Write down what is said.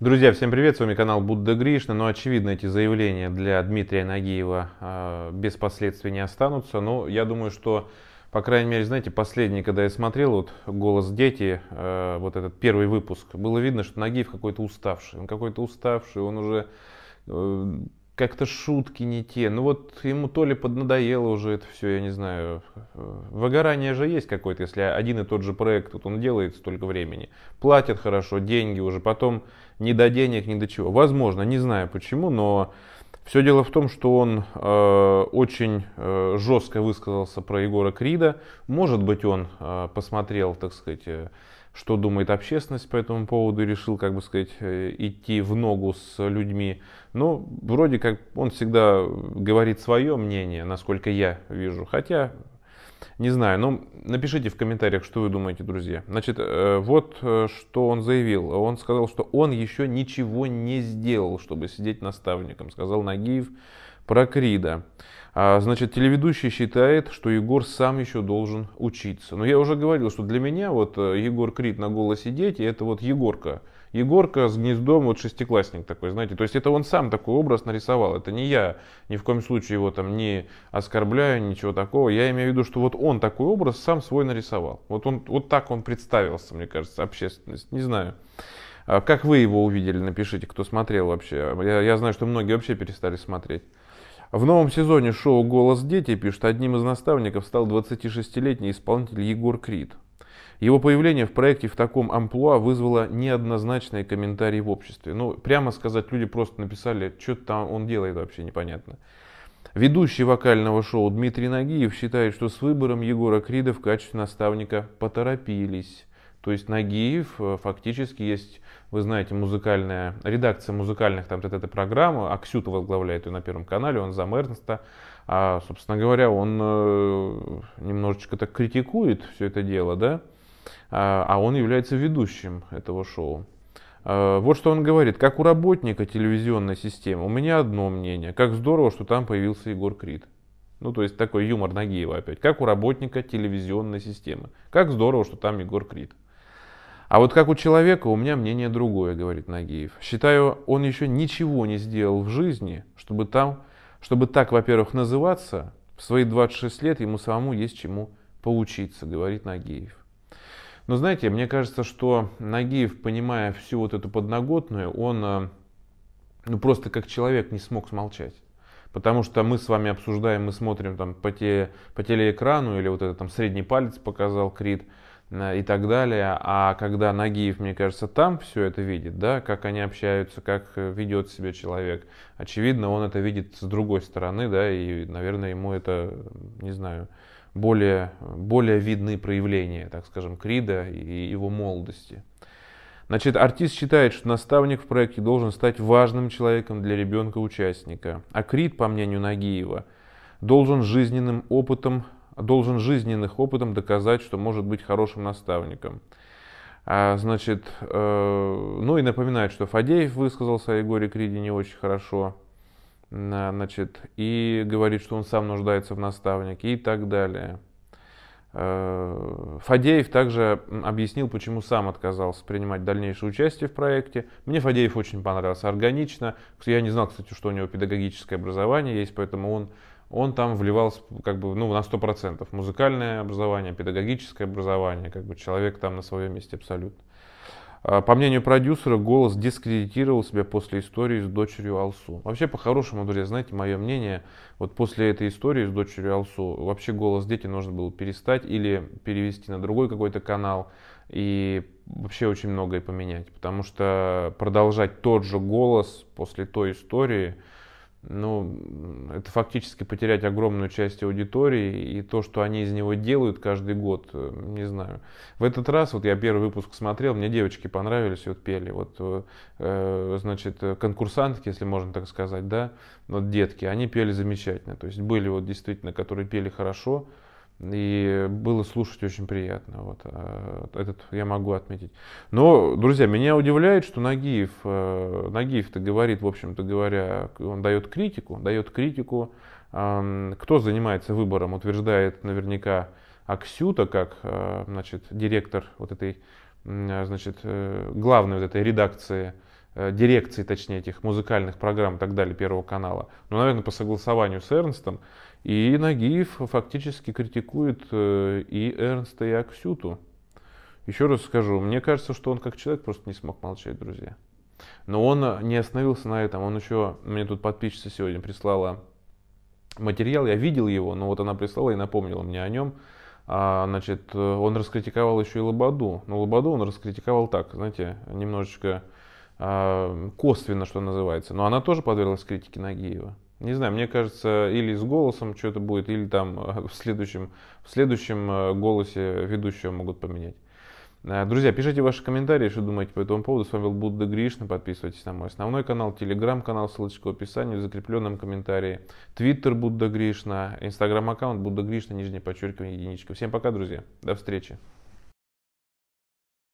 Друзья, всем привет, с вами канал Будда Гришна. Ну, очевидно, эти заявления для Дмитрия Нагиева э, без последствий не останутся. Но я думаю, что, по крайней мере, знаете, последний, когда я смотрел, вот «Голос дети», э, вот этот первый выпуск, было видно, что Нагиев какой-то уставший. Он какой-то уставший, он уже э, как-то шутки не те. Ну вот ему то ли поднадоело уже это все, я не знаю. Выгорание же есть какое-то, если один и тот же проект, вот он делает столько времени. Платят хорошо, деньги уже, потом ни до денег, ни до чего. Возможно, не знаю почему, но все дело в том, что он э, очень э, жестко высказался про Егора Крида. Может быть, он э, посмотрел, так сказать, э, что думает общественность по этому поводу, решил, как бы сказать, э, идти в ногу с людьми. Но ну, вроде как он всегда говорит свое мнение, насколько я вижу. Хотя, не знаю, но ну, напишите в комментариях, что вы думаете, друзья. Значит, э, вот э, что он заявил. Он сказал, что он еще ничего не сделал, чтобы сидеть наставником, сказал Нагиев про Крида. А, значит, телеведущий считает, что Егор сам еще должен учиться. Но я уже говорил, что для меня вот э, Егор Крид на голосе дети, это вот Егорка. Егорка с гнездом, вот шестиклассник такой, знаете. То есть это он сам такой образ нарисовал. Это не я, ни в коем случае его там не оскорбляю, ничего такого. Я имею в виду, что вот он такой образ сам свой нарисовал. Вот, он, вот так он представился, мне кажется, общественность. Не знаю. А как вы его увидели, напишите, кто смотрел вообще. Я, я знаю, что многие вообще перестали смотреть. В новом сезоне шоу «Голос дети» пишет, одним из наставников стал 26-летний исполнитель Егор Крид. Его появление в проекте в таком амплуа вызвало неоднозначные комментарии в обществе. Ну, прямо сказать, люди просто написали, что там он делает вообще непонятно. Ведущий вокального шоу Дмитрий Нагиев считает, что с выбором Егора Крида в качестве наставника поторопились. То есть Нагиев э, фактически есть, вы знаете, музыкальная, редакция музыкальных там вот эта программа, Аксюта возглавляет ее на Первом канале, он за Эрнста. А, собственно говоря, он э, немножечко так критикует все это дело, да, а, а он является ведущим этого шоу. А, вот что он говорит. Как у работника телевизионной системы, у меня одно мнение. Как здорово, что там появился Егор Крид. Ну, то есть такой юмор Нагиева опять. Как у работника телевизионной системы. Как здорово, что там Егор Крид. А вот как у человека у меня мнение другое, говорит Нагиев. Считаю, он еще ничего не сделал в жизни, чтобы, там, чтобы так, во-первых, называться. В свои 26 лет ему самому есть чему поучиться, говорит Нагиев. Но знаете, мне кажется, что Нагиев, понимая всю вот эту подноготную, он э, ну, просто как человек не смог смолчать. Потому что мы с вами обсуждаем, мы смотрим там по, те, по телеэкрану, или вот этот там средний палец показал Крид, Э, и так далее. А когда Нагиев, мне кажется, там все это видит, да, как они общаются, как э, ведет себя человек, очевидно, он это видит с другой стороны, да, и, наверное, ему это, не знаю, более, более видны проявления, так скажем, Крида и его молодости. Значит, артист считает, что наставник в проекте должен стать важным человеком для ребенка-участника. А Крид, по мнению Нагиева, должен жизненным опытом должен жизненных опытом доказать, что может быть хорошим наставником. А, значит, э, ну и напоминает, что Фадеев высказался о а Егоре Криде не очень хорошо, а, значит, и говорит, что он сам нуждается в наставнике и так далее. Э, Фадеев также объяснил, почему сам отказался принимать дальнейшее участие в проекте. Мне Фадеев очень понравился, органично. Я не знал, кстати, что у него педагогическое образование есть, поэтому он он там вливал как бы, ну, на 100%. Музыкальное образование, педагогическое образование, как бы человек там на своем месте абсолютно. А, по мнению продюсера, голос дискредитировал себя после истории с дочерью Алсу. Вообще, по-хорошему, друзья, знаете, мое мнение, вот после этой истории с дочерью Алсу, вообще голос дети нужно было перестать или перевести на другой какой-то канал и вообще очень многое поменять. Потому что продолжать тот же голос после той истории, ну, это фактически потерять огромную часть аудитории, и то, что они из него делают каждый год, э, не знаю. В этот раз, вот я первый выпуск смотрел, мне девочки понравились, вот пели, вот, э, э, значит, конкурсантки, если можно так сказать, да, вот детки, они пели замечательно, то есть были вот действительно, которые пели хорошо, и было слушать очень приятно. Вот а, этот я могу отметить. Но, друзья, меня удивляет, что Нагиев, э, Нагиев-то говорит, в общем-то говоря, он дает критику, дает критику. Кто занимается выбором, утверждает наверняка Аксюта, как, э, значит, директор вот этой, а, значит, э, главной вот этой редакции Э, дирекции, точнее, этих музыкальных программ и так далее Первого канала, ну, наверное, по согласованию с Эрнстом. И Нагиев фактически критикует э, и Эрнста, и Аксюту. Еще раз скажу, мне кажется, что он как человек просто не смог молчать, друзья. Но он э, не остановился на этом. Он еще, мне тут подписчица сегодня прислала материал, я видел его, но вот она прислала и напомнила мне о нем. А, значит, он раскритиковал еще и Лободу. Но ну, Лободу он раскритиковал так, знаете, немножечко а, косвенно, что называется. Но она тоже подверглась критике Нагиева. Не знаю, мне кажется, или с голосом что-то будет, или там э, в следующем, в следующем э, голосе ведущего могут поменять. Э, друзья, пишите ваши комментарии, что думаете по этому поводу. С вами был Будда Гришна. Подписывайтесь на мой основной канал, телеграм-канал, ссылочка в описании, в закрепленном комментарии. Твиттер Будда Гришна, инстаграм-аккаунт Будда Гришна, нижнее подчеркивание, единичка. Всем пока, друзья. До встречи.